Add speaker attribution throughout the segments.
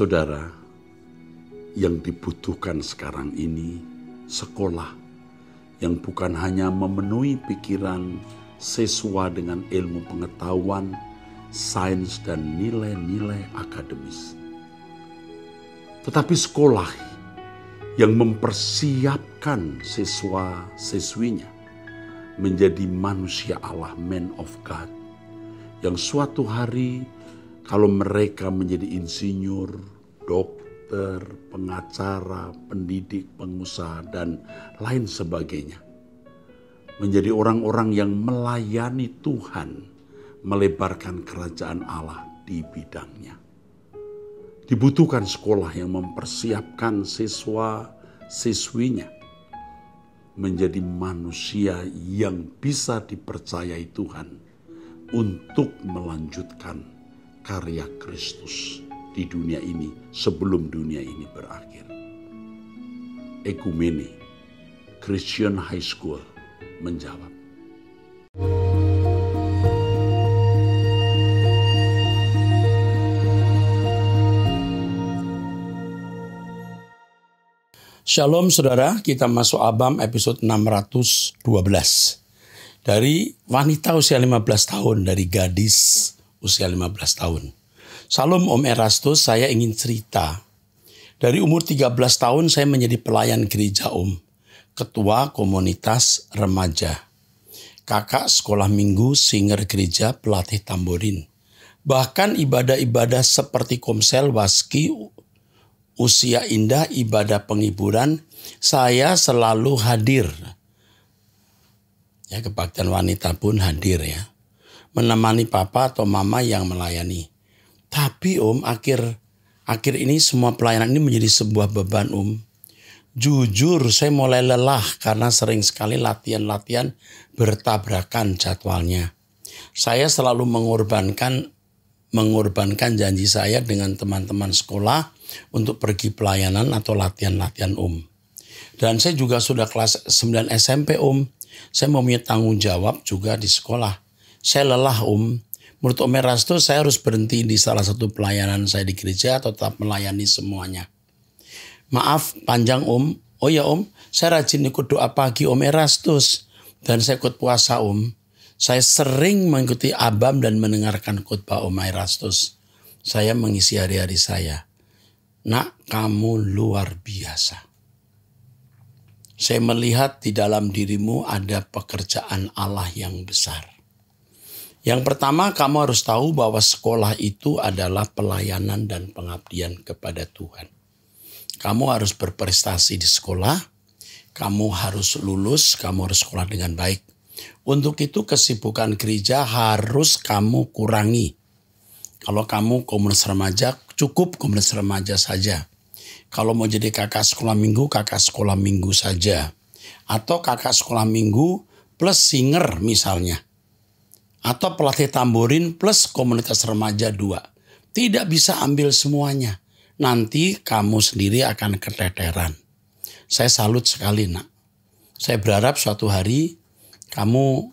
Speaker 1: Saudara, yang dibutuhkan sekarang ini sekolah yang bukan hanya memenuhi pikiran sesuai dengan ilmu pengetahuan, sains, dan nilai-nilai akademis, tetapi sekolah yang mempersiapkan siswa-siswinya menjadi manusia Allah, man of God, yang suatu hari kalau mereka menjadi insinyur, dokter, pengacara, pendidik, pengusaha, dan lain sebagainya. Menjadi orang-orang yang melayani Tuhan, melebarkan kerajaan Allah di bidangnya. Dibutuhkan sekolah yang mempersiapkan siswa-siswinya menjadi manusia yang bisa dipercayai Tuhan untuk melanjutkan karya Kristus di dunia ini sebelum dunia ini berakhir. Ekumene Christian High School menjawab.
Speaker 2: Shalom saudara, kita masuk Abam episode 612. Dari wanita usia 15 tahun, dari gadis usia 15 tahun. Salam Om Erastus, saya ingin cerita. Dari umur 13 tahun saya menjadi pelayan gereja Om, ketua komunitas remaja. Kakak sekolah minggu, singer gereja, pelatih tamborin. Bahkan ibadah-ibadah seperti komsel, waski, usia indah, ibadah penghiburan, saya selalu hadir. Ya, kebaktian wanita pun hadir ya menemani papa atau mama yang melayani. Tapi om akhir akhir ini semua pelayanan ini menjadi sebuah beban om. Jujur saya mulai lelah karena sering sekali latihan-latihan bertabrakan jadwalnya. Saya selalu mengorbankan mengorbankan janji saya dengan teman-teman sekolah untuk pergi pelayanan atau latihan-latihan om. Dan saya juga sudah kelas 9 SMP om. Saya mempunyai tanggung jawab juga di sekolah saya lelah om. Menurut Om Erastus, saya harus berhenti di salah satu pelayanan saya di gereja atau tetap melayani semuanya. Maaf panjang om. Oh ya om, saya rajin ikut doa pagi Om Erastus. Dan saya ikut puasa om. Saya sering mengikuti abam dan mendengarkan khotbah Om Erastus. Saya mengisi hari-hari saya. Nak, kamu luar biasa. Saya melihat di dalam dirimu ada pekerjaan Allah yang besar yang pertama, kamu harus tahu bahwa sekolah itu adalah pelayanan dan pengabdian kepada Tuhan. Kamu harus berprestasi di sekolah, kamu harus lulus, kamu harus sekolah dengan baik. Untuk itu, kesibukan gereja harus kamu kurangi. Kalau kamu komunitas remaja, cukup komunitas remaja saja. Kalau mau jadi kakak sekolah minggu, kakak sekolah minggu saja. Atau kakak sekolah minggu plus singer misalnya atau pelatih tamborin plus komunitas remaja 2. Tidak bisa ambil semuanya. Nanti kamu sendiri akan keteteran. Saya salut sekali nak. Saya berharap suatu hari kamu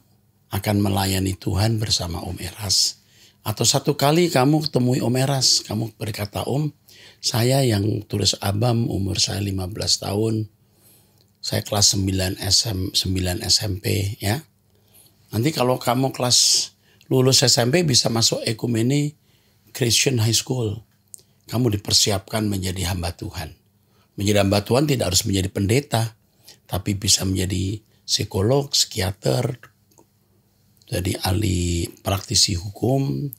Speaker 2: akan melayani Tuhan bersama Om Eras. Atau satu kali kamu ketemui Om Eras. Kamu berkata Om, saya yang tulis abam umur saya 15 tahun. Saya kelas 9, SM, 9 SMP ya Nanti kalau kamu kelas lulus SMP bisa masuk ekumeni Christian High School. Kamu dipersiapkan menjadi hamba Tuhan. Menjadi hamba Tuhan tidak harus menjadi pendeta, tapi bisa menjadi psikolog, psikiater, jadi ahli praktisi hukum,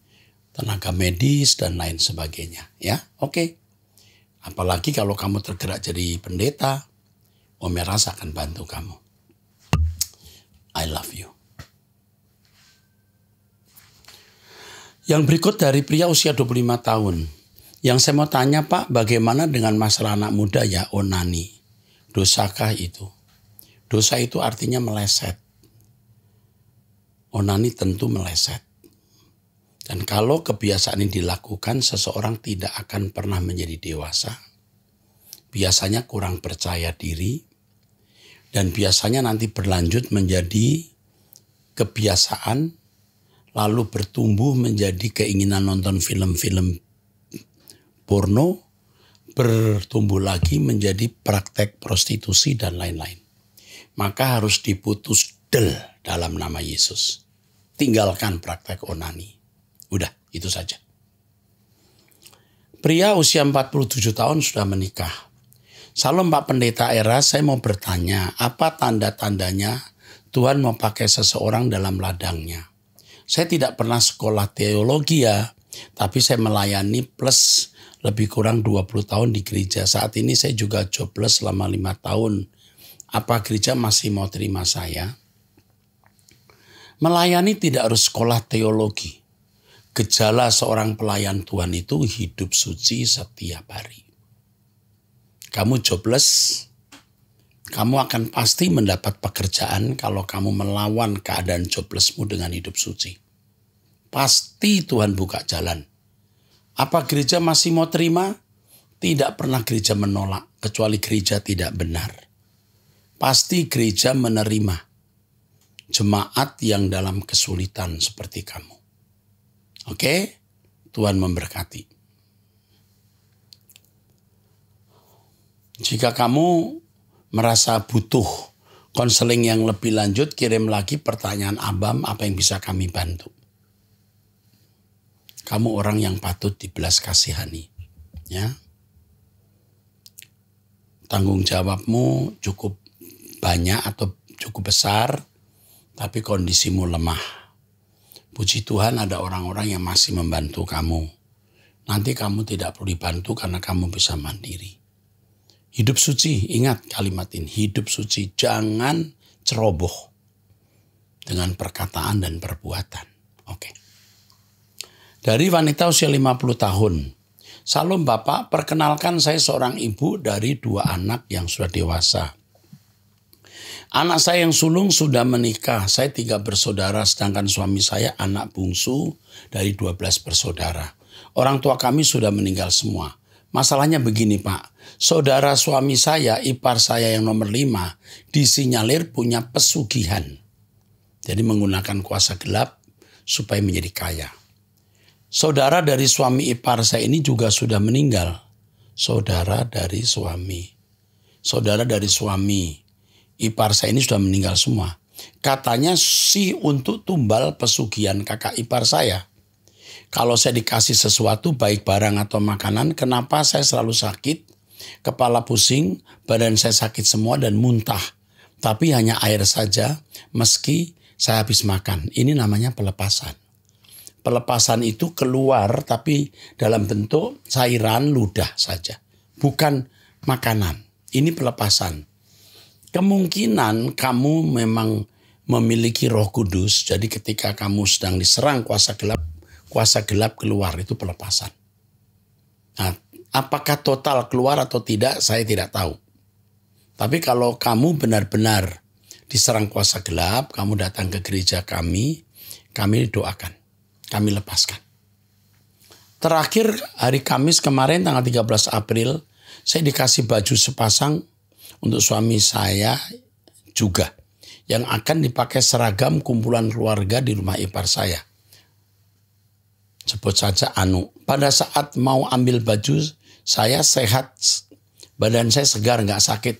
Speaker 2: tenaga medis dan lain sebagainya, ya. Oke. Okay. Apalagi kalau kamu tergerak jadi pendeta, Om akan bantu kamu. I love you. Yang berikut dari pria usia 25 tahun. Yang saya mau tanya Pak, bagaimana dengan masalah anak muda ya onani? Dosakah itu? Dosa itu artinya meleset. Onani tentu meleset. Dan kalau kebiasaan ini dilakukan, seseorang tidak akan pernah menjadi dewasa. Biasanya kurang percaya diri. Dan biasanya nanti berlanjut menjadi kebiasaan lalu bertumbuh menjadi keinginan nonton film-film porno, bertumbuh lagi menjadi praktek prostitusi dan lain-lain. Maka harus diputus del dalam nama Yesus. Tinggalkan praktek onani. Udah, itu saja. Pria usia 47 tahun sudah menikah. Salam Pak Pendeta Era, saya mau bertanya, apa tanda-tandanya Tuhan mau pakai seseorang dalam ladangnya? Saya tidak pernah sekolah teologi ya, tapi saya melayani plus lebih kurang 20 tahun di gereja. Saat ini saya juga jobless selama lima tahun. Apa gereja masih mau terima saya? Melayani tidak harus sekolah teologi. Gejala seorang pelayan Tuhan itu hidup suci setiap hari. Kamu jobless, kamu akan pasti mendapat pekerjaan kalau kamu melawan keadaan joblessmu dengan hidup suci. Pasti Tuhan buka jalan. Apa gereja masih mau terima? Tidak pernah gereja menolak, kecuali gereja tidak benar. Pasti gereja menerima jemaat yang dalam kesulitan seperti kamu. Oke, Tuhan memberkati. Jika kamu merasa butuh konseling yang lebih lanjut, kirim lagi pertanyaan Abam apa yang bisa kami bantu. Kamu orang yang patut dibelas kasihani. Ya. Tanggung jawabmu cukup banyak atau cukup besar, tapi kondisimu lemah. Puji Tuhan ada orang-orang yang masih membantu kamu. Nanti kamu tidak perlu dibantu karena kamu bisa mandiri. Hidup suci, ingat kalimat ini, hidup suci jangan ceroboh dengan perkataan dan perbuatan. Oke. Dari wanita usia 50 tahun. Salam Bapak, perkenalkan saya seorang ibu dari dua anak yang sudah dewasa. Anak saya yang sulung sudah menikah. Saya tiga bersaudara, sedangkan suami saya anak bungsu dari 12 bersaudara. Orang tua kami sudah meninggal semua. Masalahnya begini Pak, saudara suami saya, ipar saya yang nomor lima, disinyalir punya pesugihan. Jadi menggunakan kuasa gelap supaya menjadi kaya. Saudara dari suami ipar saya ini juga sudah meninggal. Saudara dari suami. Saudara dari suami. Ipar saya ini sudah meninggal semua. Katanya sih untuk tumbal pesugihan kakak ipar saya. Kalau saya dikasih sesuatu baik barang atau makanan, kenapa saya selalu sakit, kepala pusing, badan saya sakit semua dan muntah. Tapi hanya air saja meski saya habis makan. Ini namanya pelepasan. Pelepasan itu keluar tapi dalam bentuk cairan ludah saja. Bukan makanan. Ini pelepasan. Kemungkinan kamu memang memiliki Roh Kudus. Jadi ketika kamu sedang diserang kuasa gelap, kuasa gelap keluar itu pelepasan. Nah, apakah total keluar atau tidak saya tidak tahu. Tapi kalau kamu benar-benar diserang kuasa gelap, kamu datang ke gereja kami, kami doakan, kami lepaskan. Terakhir hari Kamis kemarin tanggal 13 April, saya dikasih baju sepasang untuk suami saya juga yang akan dipakai seragam kumpulan keluarga di rumah ipar saya sebut saja Anu. Pada saat mau ambil baju, saya sehat, badan saya segar, nggak sakit.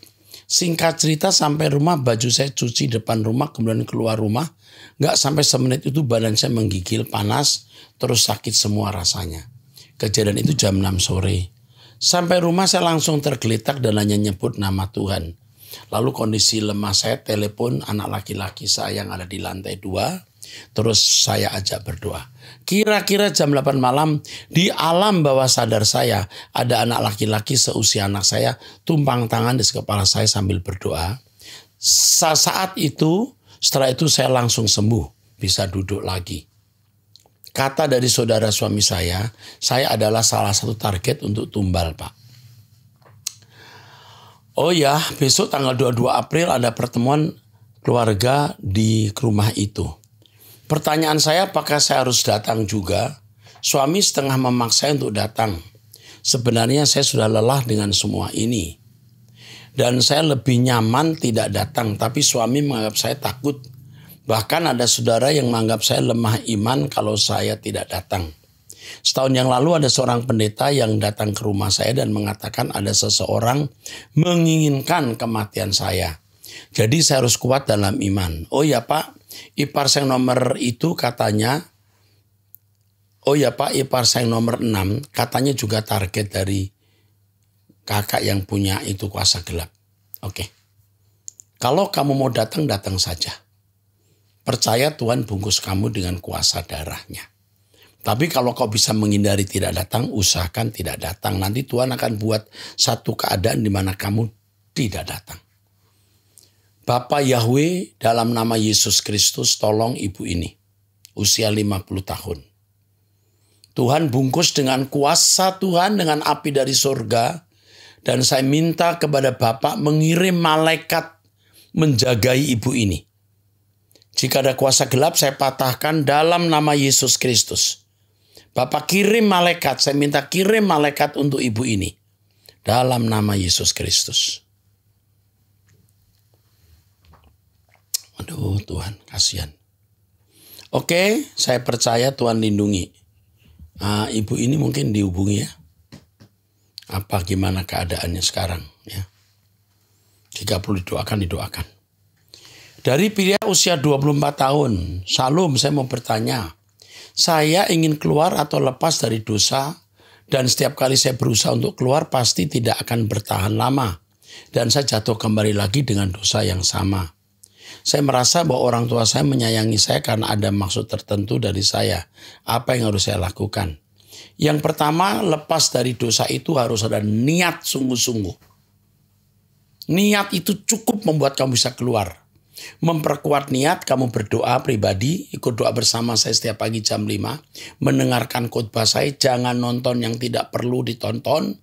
Speaker 2: Singkat cerita sampai rumah baju saya cuci depan rumah kemudian keluar rumah nggak sampai semenit itu badan saya menggigil panas terus sakit semua rasanya. Kejadian itu jam 6 sore. Sampai rumah saya langsung tergeletak dan hanya nyebut nama Tuhan. Lalu kondisi lemah saya telepon anak laki-laki saya yang ada di lantai dua. Terus saya ajak berdoa. Kira-kira jam 8 malam di alam bawah sadar saya ada anak laki-laki seusia anak saya tumpang tangan di kepala saya sambil berdoa. Saat itu setelah itu saya langsung sembuh bisa duduk lagi. Kata dari saudara suami saya, saya adalah salah satu target untuk tumbal pak. Oh ya, besok tanggal 22 April ada pertemuan keluarga di rumah itu. Pertanyaan saya apakah saya harus datang juga? Suami setengah memaksa untuk datang. Sebenarnya saya sudah lelah dengan semua ini. Dan saya lebih nyaman tidak datang, tapi suami menganggap saya takut. Bahkan ada saudara yang menganggap saya lemah iman kalau saya tidak datang. Setahun yang lalu ada seorang pendeta yang datang ke rumah saya dan mengatakan ada seseorang menginginkan kematian saya. Jadi saya harus kuat dalam iman. Oh ya Pak, Ipar yang nomor itu katanya, oh ya Pak, Ipar yang nomor 6 katanya juga target dari kakak yang punya itu kuasa gelap. Oke. Kalau kamu mau datang, datang saja. Percaya Tuhan bungkus kamu dengan kuasa darahnya. Tapi kalau kau bisa menghindari tidak datang, usahakan tidak datang. Nanti Tuhan akan buat satu keadaan di mana kamu tidak datang. Bapak Yahweh dalam nama Yesus Kristus tolong ibu ini. Usia 50 tahun. Tuhan bungkus dengan kuasa Tuhan dengan api dari surga. Dan saya minta kepada Bapak mengirim malaikat menjagai ibu ini. Jika ada kuasa gelap saya patahkan dalam nama Yesus Kristus. Bapak kirim malaikat, saya minta kirim malaikat untuk ibu ini. Dalam nama Yesus Kristus. Aduh Tuhan kasihan. Oke saya percaya Tuhan lindungi. Uh, ibu ini mungkin dihubungi ya. Apa gimana keadaannya sekarang ya. Jika perlu didoakan, didoakan. Dari pria usia 24 tahun, Salum, saya mau bertanya, saya ingin keluar atau lepas dari dosa dan setiap kali saya berusaha untuk keluar pasti tidak akan bertahan lama dan saya jatuh kembali lagi dengan dosa yang sama. Saya merasa bahwa orang tua saya menyayangi saya karena ada maksud tertentu dari saya. Apa yang harus saya lakukan? Yang pertama, lepas dari dosa itu harus ada niat sungguh-sungguh. Niat itu cukup membuat kamu bisa keluar. Memperkuat niat, kamu berdoa pribadi, ikut doa bersama saya setiap pagi jam 5. Mendengarkan khotbah saya, jangan nonton yang tidak perlu ditonton.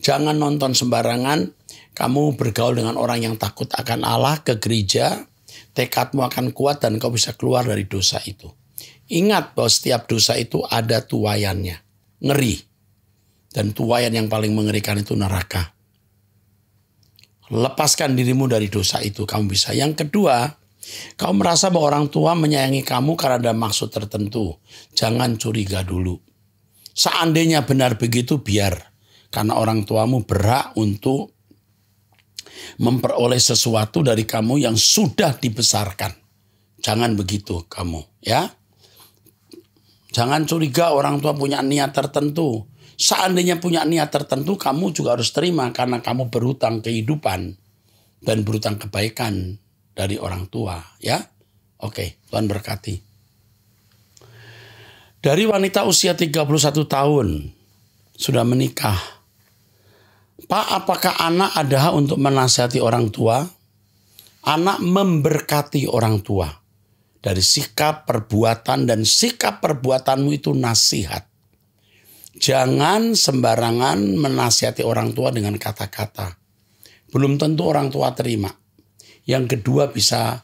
Speaker 2: Jangan nonton sembarangan, kamu bergaul dengan orang yang takut akan Allah ke gereja, tekadmu akan kuat dan kau bisa keluar dari dosa itu. Ingat bahwa setiap dosa itu ada tuayannya. Ngeri. Dan tuayan yang paling mengerikan itu neraka. Lepaskan dirimu dari dosa itu, kamu bisa. Yang kedua, kau merasa bahwa orang tua menyayangi kamu karena ada maksud tertentu. Jangan curiga dulu. Seandainya benar begitu, biar. Karena orang tuamu berhak untuk memperoleh sesuatu dari kamu yang sudah dibesarkan. Jangan begitu kamu, ya. Jangan curiga orang tua punya niat tertentu. Seandainya punya niat tertentu, kamu juga harus terima karena kamu berhutang kehidupan dan berhutang kebaikan dari orang tua, ya. Oke, Tuhan berkati. Dari wanita usia 31 tahun sudah menikah Pak, apakah anak ada untuk menasihati orang tua? Anak memberkati orang tua. Dari sikap, perbuatan, dan sikap perbuatanmu itu nasihat. Jangan sembarangan menasihati orang tua dengan kata-kata. Belum tentu orang tua terima. Yang kedua bisa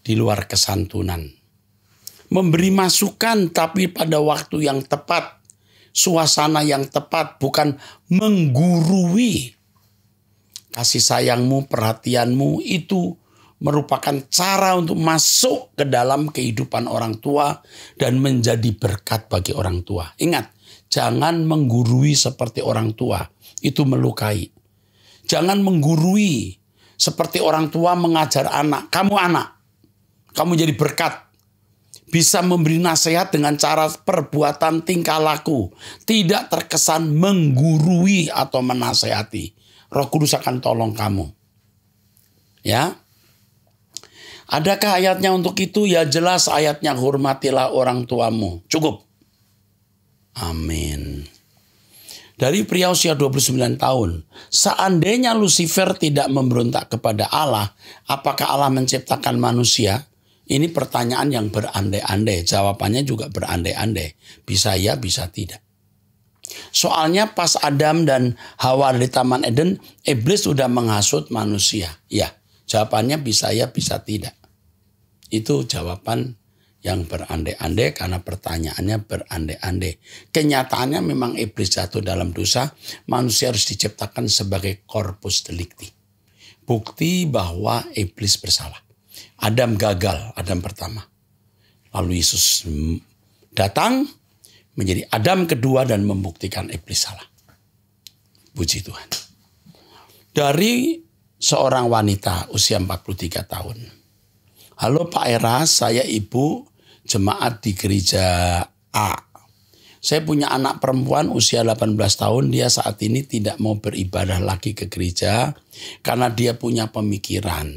Speaker 2: di luar kesantunan. Memberi masukan tapi pada waktu yang tepat suasana yang tepat, bukan menggurui. Kasih sayangmu, perhatianmu itu merupakan cara untuk masuk ke dalam kehidupan orang tua dan menjadi berkat bagi orang tua. Ingat, jangan menggurui seperti orang tua, itu melukai. Jangan menggurui seperti orang tua mengajar anak, kamu anak, kamu jadi berkat bisa memberi nasihat dengan cara perbuatan tingkah laku, tidak terkesan menggurui atau menasehati. Roh Kudus akan tolong kamu. Ya. Adakah ayatnya untuk itu? Ya jelas ayatnya hormatilah orang tuamu. Cukup. Amin. Dari pria usia 29 tahun, seandainya Lucifer tidak memberontak kepada Allah, apakah Allah menciptakan manusia? Ini pertanyaan yang berandai-andai, jawabannya juga berandai-andai. Bisa ya, bisa tidak. Soalnya pas Adam dan Hawa di Taman Eden, iblis sudah menghasut manusia. Ya, jawabannya bisa ya, bisa tidak. Itu jawaban yang berandai-andai karena pertanyaannya berandai-andai. Kenyataannya memang iblis jatuh dalam dosa, manusia harus diciptakan sebagai korpus delikti. Bukti bahwa iblis bersalah. Adam gagal, Adam pertama. Lalu Yesus datang menjadi Adam kedua dan membuktikan iblis salah. Puji Tuhan. Dari seorang wanita usia 43 tahun. Halo Pak Era, saya ibu jemaat di gereja A. Saya punya anak perempuan usia 18 tahun, dia saat ini tidak mau beribadah lagi ke gereja karena dia punya pemikiran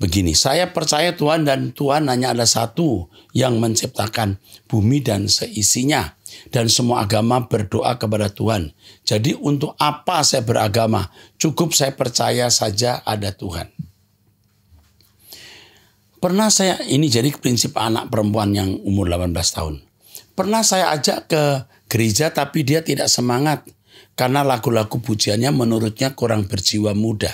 Speaker 2: begini, saya percaya Tuhan dan Tuhan hanya ada satu yang menciptakan bumi dan seisinya. Dan semua agama berdoa kepada Tuhan. Jadi untuk apa saya beragama? Cukup saya percaya saja ada Tuhan. Pernah saya, ini jadi prinsip anak perempuan yang umur 18 tahun. Pernah saya ajak ke gereja tapi dia tidak semangat. Karena lagu-lagu pujiannya menurutnya kurang berjiwa muda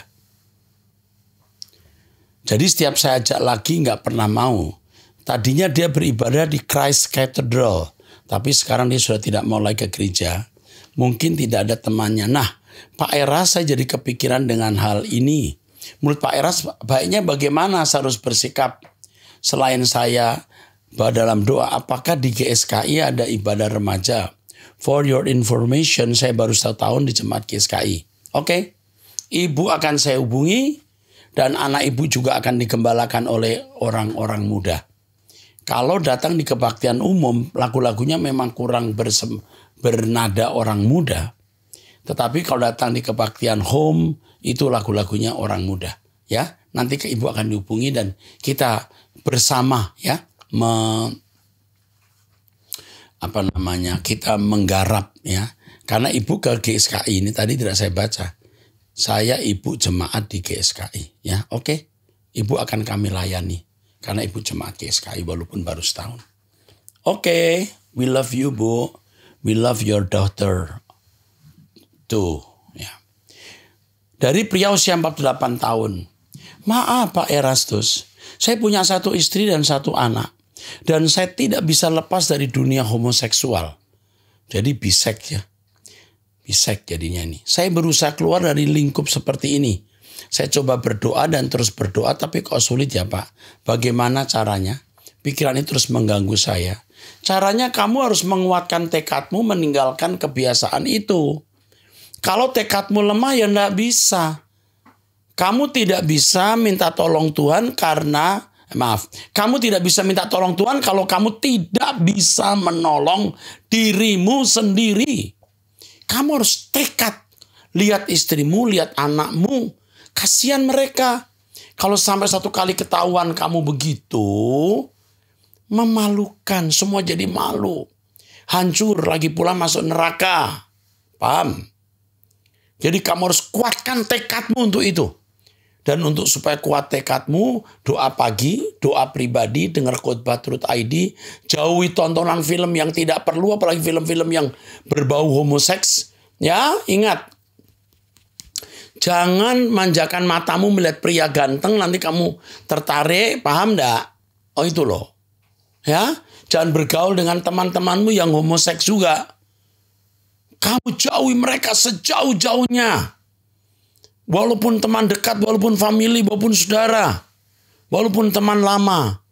Speaker 2: jadi setiap saya ajak lagi nggak pernah mau. Tadinya dia beribadah di Christ Cathedral, tapi sekarang dia sudah tidak mau lagi ke gereja. Mungkin tidak ada temannya. Nah, Pak Eras saya jadi kepikiran dengan hal ini. Menurut Pak Eras, baiknya bagaimana saya harus bersikap selain saya dalam doa? Apakah di GSKI ada ibadah remaja? For your information, saya baru satu tahun di jemaat GSKI. Oke, okay. ibu akan saya hubungi dan anak ibu juga akan digembalakan oleh orang-orang muda. Kalau datang di kebaktian umum, lagu-lagunya memang kurang bersem, bernada orang muda. Tetapi kalau datang di kebaktian home, itu lagu-lagunya orang muda. Ya, nanti ke ibu akan dihubungi dan kita bersama ya me, apa namanya kita menggarap ya karena ibu ke GSKI ini tadi tidak saya baca saya ibu jemaat di GSKI ya oke okay. ibu akan kami layani karena ibu jemaat GSKI walaupun baru setahun oke okay, we love you bu we love your daughter too ya dari pria usia 48 tahun maaf Pak Erastus saya punya satu istri dan satu anak dan saya tidak bisa lepas dari dunia homoseksual jadi bisek ya Isek jadinya nih. Saya berusaha keluar dari lingkup seperti ini. Saya coba berdoa dan terus berdoa tapi kok sulit ya Pak. Bagaimana caranya? Pikiran ini terus mengganggu saya. Caranya kamu harus menguatkan tekadmu meninggalkan kebiasaan itu. Kalau tekadmu lemah ya nggak bisa. Kamu tidak bisa minta tolong Tuhan karena eh, maaf, kamu tidak bisa minta tolong Tuhan kalau kamu tidak bisa menolong dirimu sendiri. Kamu harus tekad. Lihat istrimu, lihat anakmu. Kasihan mereka. Kalau sampai satu kali ketahuan kamu begitu, memalukan. Semua jadi malu. Hancur, lagi pula masuk neraka. Paham? Jadi kamu harus kuatkan tekadmu untuk itu. Dan untuk supaya kuat tekadmu, doa pagi, doa pribadi, dengar khotbah Truth ID, jauhi tontonan film yang tidak perlu, apalagi film-film yang berbau homoseks. Ya, ingat. Jangan manjakan matamu melihat pria ganteng, nanti kamu tertarik, paham ndak? Oh itu loh. Ya, jangan bergaul dengan teman-temanmu yang homoseks juga. Kamu jauhi mereka sejauh-jauhnya. Walaupun teman dekat, walaupun famili, walaupun saudara, walaupun teman lama,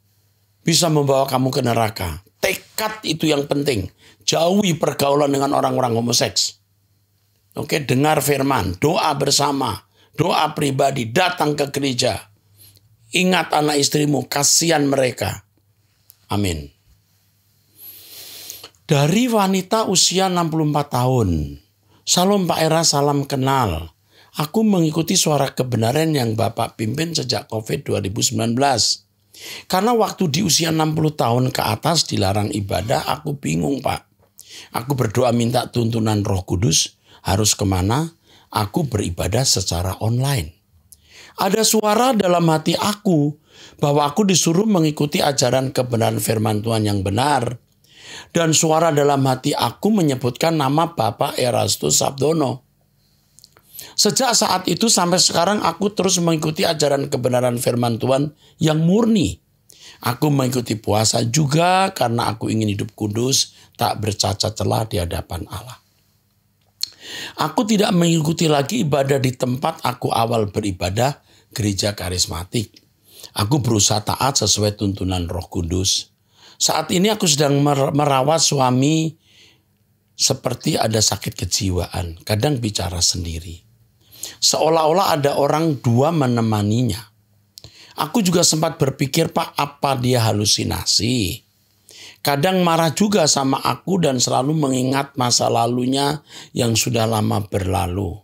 Speaker 2: bisa membawa kamu ke neraka. Tekad itu yang penting. Jauhi pergaulan dengan orang-orang homoseks. Oke, dengar firman, doa bersama, doa pribadi, datang ke gereja. Ingat anak istrimu, kasihan mereka. Amin. Dari wanita usia 64 tahun, Salam Pak Era, salam kenal. Aku mengikuti suara kebenaran yang Bapak pimpin sejak COVID 2019. Karena waktu di usia 60 tahun ke atas dilarang ibadah, aku bingung Pak. Aku berdoa minta tuntunan roh kudus, harus kemana? Aku beribadah secara online. Ada suara dalam hati aku bahwa aku disuruh mengikuti ajaran kebenaran firman Tuhan yang benar. Dan suara dalam hati aku menyebutkan nama Bapak Erastus Sabdono. Sejak saat itu sampai sekarang aku terus mengikuti ajaran kebenaran firman Tuhan yang murni. Aku mengikuti puasa juga karena aku ingin hidup kudus, tak bercacat celah di hadapan Allah. Aku tidak mengikuti lagi ibadah di tempat aku awal beribadah, gereja karismatik. Aku berusaha taat sesuai tuntunan Roh Kudus. Saat ini aku sedang merawat suami seperti ada sakit kejiwaan, kadang bicara sendiri seolah-olah ada orang dua menemaninya. Aku juga sempat berpikir, Pak, apa dia halusinasi? Kadang marah juga sama aku dan selalu mengingat masa lalunya yang sudah lama berlalu.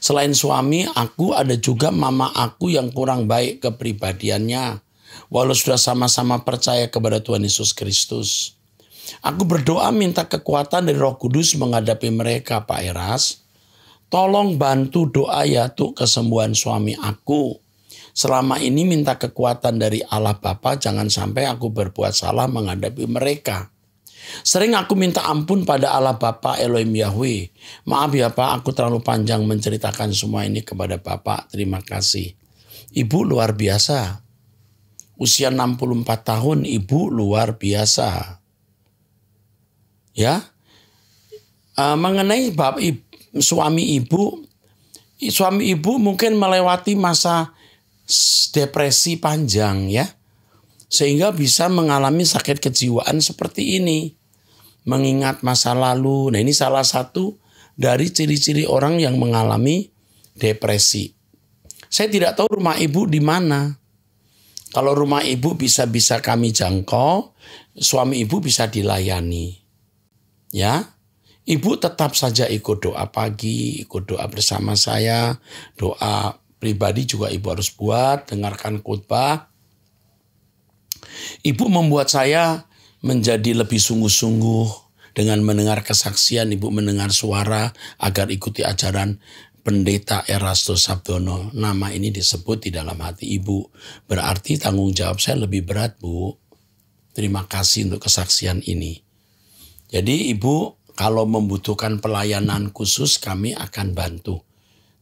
Speaker 2: Selain suami, aku ada juga mama aku yang kurang baik kepribadiannya. Walau sudah sama-sama percaya kepada Tuhan Yesus Kristus. Aku berdoa minta kekuatan dari roh kudus menghadapi mereka Pak Eras tolong bantu doa ya tuh kesembuhan suami aku. Selama ini minta kekuatan dari Allah Bapa, jangan sampai aku berbuat salah menghadapi mereka. Sering aku minta ampun pada Allah Bapa Elohim Yahweh. Maaf ya Pak, aku terlalu panjang menceritakan semua ini kepada Bapak. Terima kasih. Ibu luar biasa. Usia 64 tahun, ibu luar biasa. Ya, uh, mengenai bab ibu suami ibu suami ibu mungkin melewati masa depresi panjang ya sehingga bisa mengalami sakit kejiwaan seperti ini mengingat masa lalu nah ini salah satu dari ciri-ciri orang yang mengalami depresi saya tidak tahu rumah ibu di mana kalau rumah ibu bisa-bisa kami jangkau suami ibu bisa dilayani ya Ibu tetap saja ikut doa pagi, ikut doa bersama saya, doa pribadi juga ibu harus buat, dengarkan khotbah. Ibu membuat saya menjadi lebih sungguh-sungguh dengan mendengar kesaksian ibu mendengar suara agar ikuti ajaran Pendeta Erasto Sabdono. Nama ini disebut di dalam hati ibu. Berarti tanggung jawab saya lebih berat bu. Terima kasih untuk kesaksian ini. Jadi ibu kalau membutuhkan pelayanan khusus kami akan bantu.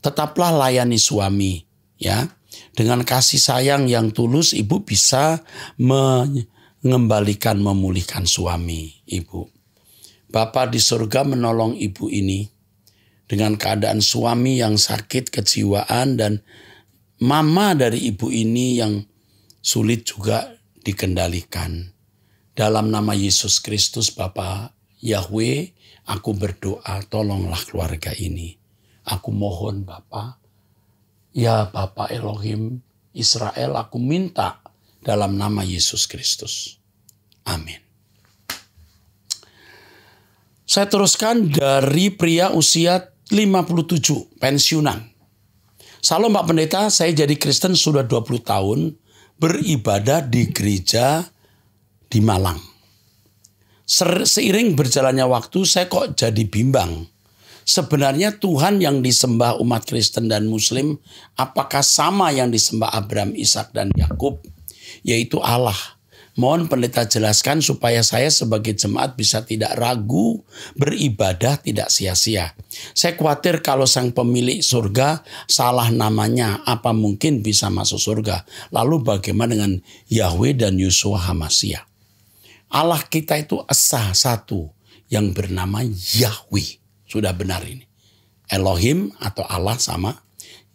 Speaker 2: Tetaplah layani suami ya. Dengan kasih sayang yang tulus ibu bisa mengembalikan memulihkan suami ibu. Bapak di surga menolong ibu ini dengan keadaan suami yang sakit kejiwaan dan mama dari ibu ini yang sulit juga dikendalikan. Dalam nama Yesus Kristus Bapak Yahweh, aku berdoa tolonglah keluarga ini. Aku mohon Bapa, ya Bapa Elohim Israel, aku minta dalam nama Yesus Kristus. Amin. Saya teruskan dari pria usia 57, pensiunan. Salam Pak Pendeta, saya jadi Kristen sudah 20 tahun, beribadah di gereja di Malang seiring berjalannya waktu saya kok jadi bimbang. Sebenarnya Tuhan yang disembah umat Kristen dan Muslim apakah sama yang disembah Abraham, Ishak dan Yakub yaitu Allah. Mohon pendeta jelaskan supaya saya sebagai jemaat bisa tidak ragu beribadah tidak sia-sia. Saya khawatir kalau sang pemilik surga salah namanya apa mungkin bisa masuk surga. Lalu bagaimana dengan Yahweh dan Yusuf Hamasiah? Allah kita itu esa satu yang bernama Yahweh. Sudah benar ini. Elohim atau Allah sama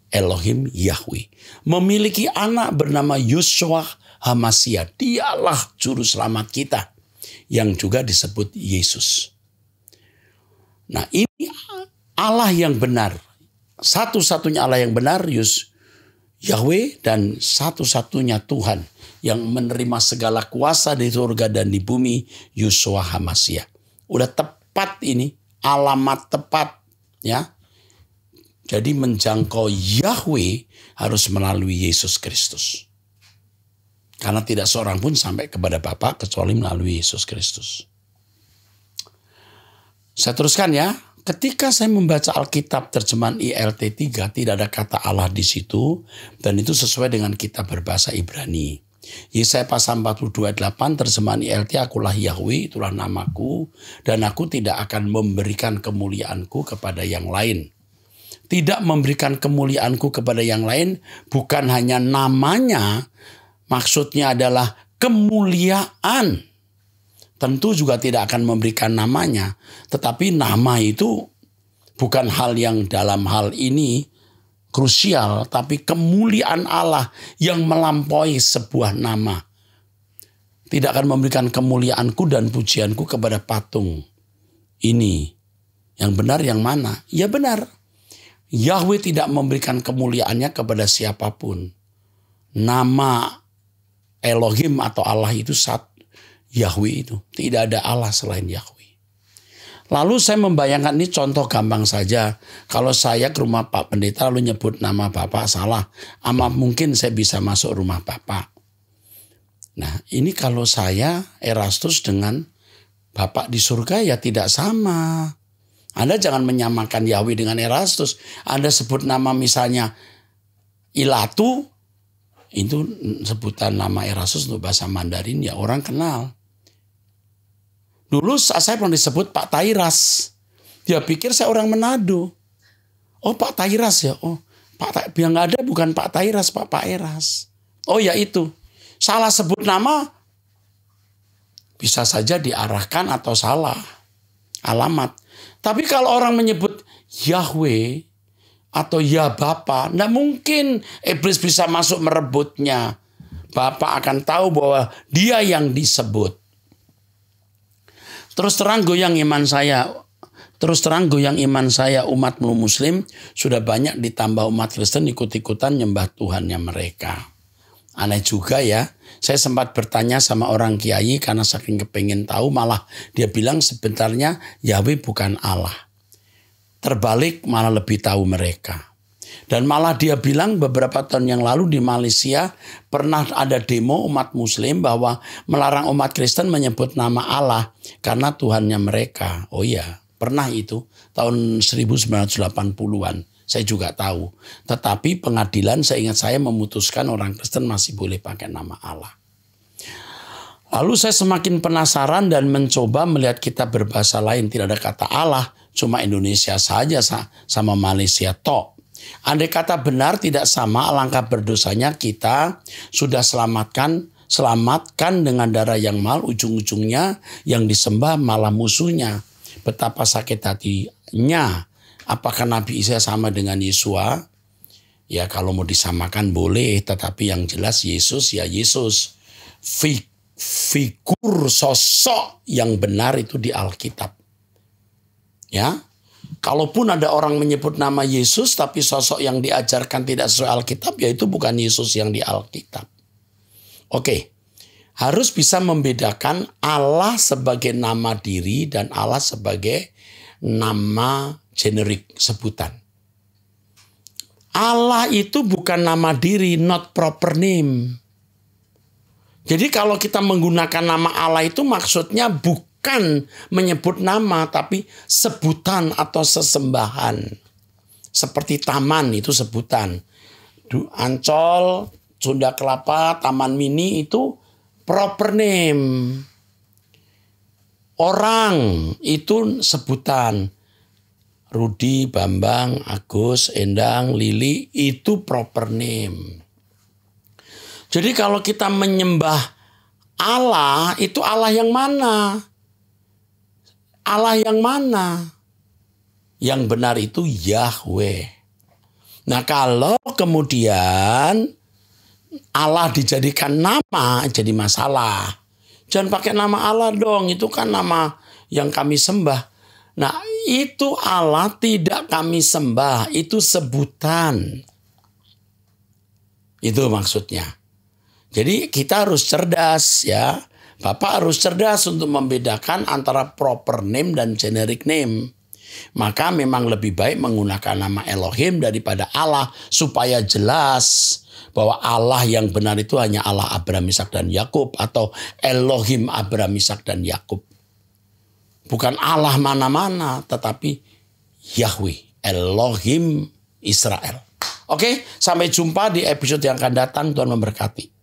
Speaker 2: Elohim Yahweh. Memiliki anak bernama Yusua Hamasia. Dialah juru selamat kita yang juga disebut Yesus. Nah ini Allah yang benar. Satu-satunya Allah yang benar Yus Yahweh dan satu-satunya Tuhan yang menerima segala kuasa di surga dan di bumi, Yosua Hamasia. Udah tepat ini, alamat tepat ya. Jadi menjangkau Yahweh harus melalui Yesus Kristus. Karena tidak seorang pun sampai kepada Bapa kecuali melalui Yesus Kristus. Saya teruskan ya. Ketika saya membaca Alkitab terjemahan ILT 3 tidak ada kata Allah di situ dan itu sesuai dengan kitab berbahasa Ibrani. Yesaya pasal 42 8 terjemahan ILT akulah Yahweh itulah namaku dan aku tidak akan memberikan kemuliaanku kepada yang lain. Tidak memberikan kemuliaanku kepada yang lain bukan hanya namanya maksudnya adalah kemuliaan. Tentu juga tidak akan memberikan namanya, tetapi nama itu bukan hal yang dalam hal ini krusial, tapi kemuliaan Allah yang melampaui sebuah nama tidak akan memberikan kemuliaanku dan pujianku kepada patung ini. Yang benar yang mana? Ya benar. Yahweh tidak memberikan kemuliaannya kepada siapapun. Nama Elohim atau Allah itu saat Yahweh itu. Tidak ada Allah selain Yahweh. Lalu saya membayangkan ini contoh gampang saja. Kalau saya ke rumah Pak Pendeta lalu nyebut nama Bapak salah, ama mungkin saya bisa masuk rumah Bapak. Nah, ini kalau saya Erastus dengan Bapak di surga ya tidak sama. Anda jangan menyamakan Yahweh dengan Erastus. Anda sebut nama misalnya Ilatu, itu sebutan nama Erastus untuk bahasa Mandarin ya orang kenal. Dulu saya pernah disebut Pak Tairas. Dia pikir saya orang Manado. Oh Pak Tairas ya. Oh Pak Ta yang nggak ada bukan Pak Tairas, Pak Pak Eras. Oh ya itu. Salah sebut nama bisa saja diarahkan atau salah alamat. Tapi kalau orang menyebut Yahweh atau ya Bapa, nggak mungkin iblis bisa masuk merebutnya. Bapak akan tahu bahwa dia yang disebut. Terus terang goyang iman saya. Terus terang goyang iman saya umat muslim sudah banyak ditambah umat Kristen ikut-ikutan nyembah Tuhannya mereka. Aneh juga ya. Saya sempat bertanya sama orang kiai karena saking kepengen tahu malah dia bilang sebenarnya Yahweh bukan Allah. Terbalik malah lebih tahu mereka. Dan malah dia bilang beberapa tahun yang lalu di Malaysia pernah ada demo umat muslim bahwa melarang umat Kristen menyebut nama Allah karena Tuhannya mereka. Oh iya, pernah itu tahun 1980-an. Saya juga tahu. Tetapi pengadilan saya ingat saya memutuskan orang Kristen masih boleh pakai nama Allah. Lalu saya semakin penasaran dan mencoba melihat kitab berbahasa lain. Tidak ada kata Allah, cuma Indonesia saja sama Malaysia tok. Andai kata benar tidak sama alangkah berdosanya kita sudah selamatkan selamatkan dengan darah yang mal ujung-ujungnya yang disembah malah musuhnya. Betapa sakit hatinya. Apakah Nabi Isa sama dengan Yesua? Ya kalau mau disamakan boleh, tetapi yang jelas Yesus ya Yesus. Fik, figur sosok yang benar itu di Alkitab. Ya, Kalaupun ada orang menyebut nama Yesus tapi sosok yang diajarkan tidak sesuai Alkitab yaitu bukan Yesus yang di Alkitab. Oke. Harus bisa membedakan Allah sebagai nama diri dan Allah sebagai nama generik sebutan. Allah itu bukan nama diri, not proper name. Jadi kalau kita menggunakan nama Allah itu maksudnya bukan bukan menyebut nama tapi sebutan atau sesembahan. Seperti taman itu sebutan. Ancol, Sunda Kelapa, Taman Mini itu proper name. Orang itu sebutan. Rudi, Bambang, Agus, Endang, Lili itu proper name. Jadi kalau kita menyembah Allah itu Allah yang mana? Allah yang mana? Yang benar itu Yahweh. Nah, kalau kemudian Allah dijadikan nama jadi masalah. Jangan pakai nama Allah dong, itu kan nama yang kami sembah. Nah, itu Allah tidak kami sembah, itu sebutan. Itu maksudnya. Jadi kita harus cerdas ya. Bapak harus cerdas untuk membedakan antara proper name dan generic name. Maka memang lebih baik menggunakan nama Elohim daripada Allah supaya jelas bahwa Allah yang benar itu hanya Allah Abraham, Ishak dan Yakub atau Elohim Abraham, Ishak dan Yakub. Bukan Allah mana-mana tetapi Yahweh, Elohim Israel. Oke, sampai jumpa di episode yang akan datang. Tuhan memberkati.